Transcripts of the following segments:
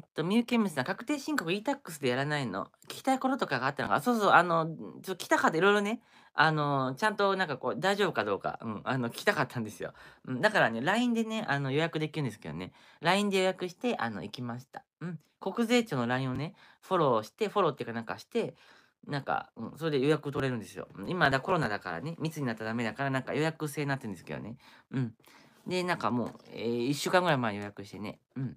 ーっと、みゆけむさん、確定申告 e-tax でやらないの聞きたいこととかがあったのかそうそう、あの、ちょっと来たかでいろいろね、あの、ちゃんとなんかこう、大丈夫かどうか、うん、あの、聞きたかったんですよ。うん、だからね、LINE でね、あの、予約できるんですけどね、LINE で予約して、あの、行きました。うん、国税庁の LINE をね、フォローして、フォローっていうかなんかして、なんか、うん、それで予約取れるんですよ。今だコロナだからね、密になったらダメだから、なんか予約制になってるんですけどね。うん。で、なんかもう、えー、1週間ぐらい前予約してね。うん。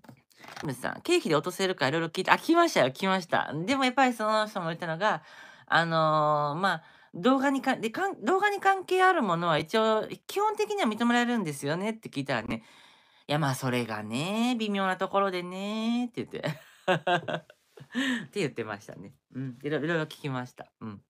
ムさん、経費で落とせるかいろいろ聞いて、あ、来ましたよ、来ました。でもやっぱりその人も言ったのが、あのー、まあ、動画にかでかん動画に関係あるものは一応基本的には認められるんですよねって聞いたらねいやまあそれがね微妙なところでねって言って って言ってましたねうんいろいろ聞きましたうん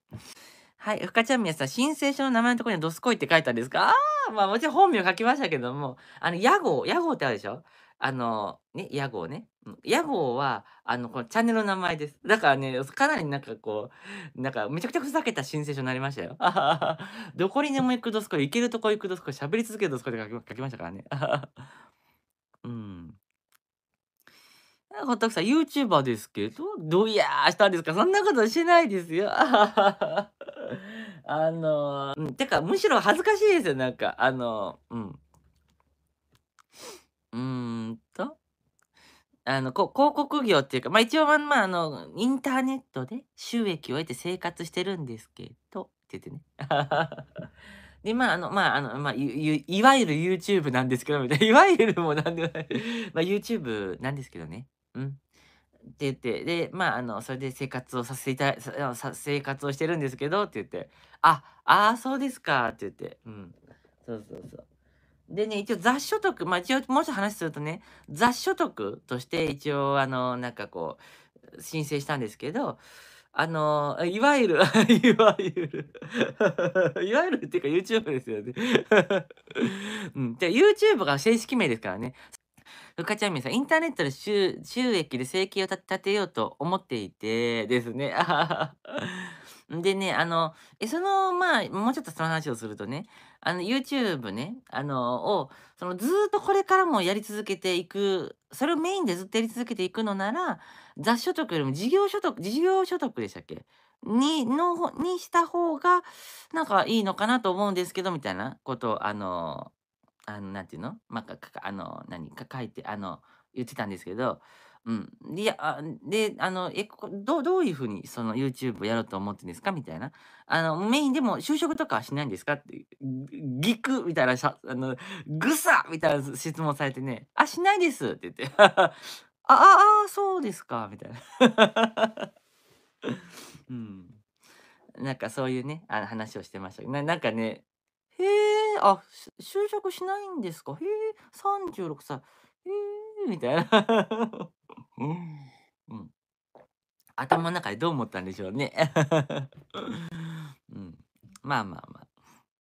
はい。ふかちゃんみやさん、申請書の名前のところにどすこいって書いたんですかああ、まあもちろん本名書きましたけども、あの、屋号、屋号ってあるでしょあの、ね、屋号ね。屋号は、あの、このチャンネルの名前です。だからね、かなりなんかこう、なんかめちゃくちゃふざけた申請書になりましたよ。どこにでも行くどすこい、行けるとこ行くどすこい、喋り続けるどすこいって書きましたからね。うん。ホットさん、YouTuber ですけど、どうやーしたんですかそんなことしないですよ。あのー、うん、てか、むしろ恥ずかしいですよ、なんか、あのー、うん。うーんと、あの、こ広告業っていうか、まあ一応、まあ、あの、インターネットで収益を得て生活してるんですけど、って言ってね。で、まあ、あの、まあ、あの、まあ、いいわゆる YouTube なんですけど、みたいな。いわゆるもなんでもない。まあ、YouTube なんですけどね。うん。って言って、で、まあ、あの、それで生活をさせていただ、さ生活をしてるんですけど、って言って、あ、ああ、そうですか、って言って、うん。そうそうそう。でね、一応雑所得、まあ一応もうちょっと話するとね、雑所得として一応、あの、なんかこう、申請したんですけど、あの、いわゆる いわゆる いわゆるっていうか YouTube ですよね うん。じゃ YouTube が正式名ですからね。ふかちゃんみさん、インターネットで収収益で生計を立てようと思っていてですね。でね、あの、え、その、まあ、もうちょっとその話をするとね、あの、YouTube ね、あの、を、その、ずっとこれからもやり続けていく、それをメインでずっとやり続けていくのなら、雑所得よりも事業所得、事業所得でしたっけに、の、にした方が、なんかいいのかなと思うんですけど、みたいなことを、あの、あの、なんていうのまあ、か、か、あの、何か書いて、あの、言ってたんですけど、うん。いや、で、あの、え、どう、どういうふうにその YouTube やろうと思ってんですかみたいな。あの、メインでも就職とかはしないんですかって、ぎくみたいなしゃ、あの、ぐさみたいな質問されてね、あ、しないですって言って、あ、あ、あ、そうですかみたいな。うん。なんかそういうね、あの話をしてましたななんかね、へえあ、就職しないんですか。へえ、36歳。へえ、みたいな。うん。頭の中でどう思ったんでしょうね。うん。まあまあまあ。